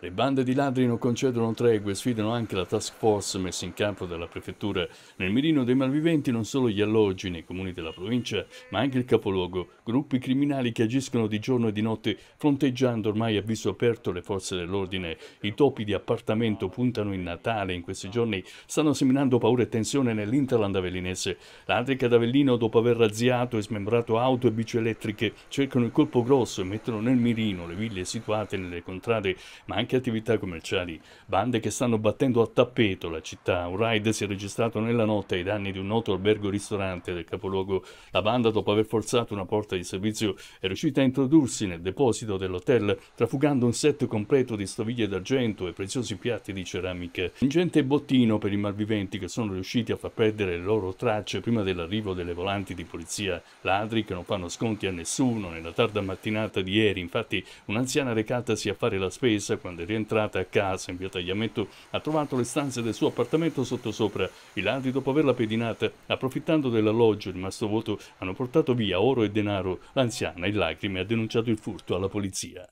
Le bande di ladri non concedono tregue e sfidano anche la task force messa in campo dalla prefettura. Nel mirino dei malviventi non solo gli alloggi nei comuni della provincia, ma anche il capoluogo, gruppi criminali che agiscono di giorno e di notte, fronteggiando ormai a viso aperto le forze dell'ordine. I topi di appartamento puntano in Natale in questi giorni, stanno seminando paura e tensione nell'Interland avellinese. Ladri che ad Avellino, dopo aver razziato e smembrato auto e bici elettriche, cercano il colpo grosso e mettono nel mirino le ville situate nelle contrade, ma anche anche attività commerciali, bande che stanno battendo a tappeto la città. Un raid si è registrato nella notte ai danni di un noto albergo-ristorante del capoluogo. La banda, dopo aver forzato una porta di servizio, è riuscita a introdursi nel deposito dell'hotel, trafugando un set completo di stoviglie d'argento e preziosi piatti di ceramica. Ingente bottino per i malviventi che sono riusciti a far perdere le loro tracce prima dell'arrivo delle volanti di polizia. Ladri che non fanno sconti a nessuno nella tarda mattinata di ieri. Infatti, un'anziana recatasi a fare la spesa quando grande, rientrata a casa in via Tagliamento, ha trovato le stanze del suo appartamento sottosopra. I ladri, dopo averla pedinata, approfittando dell'alloggio rimasto vuoto, hanno portato via oro e denaro. L'anziana, in lacrime, ha denunciato il furto alla polizia.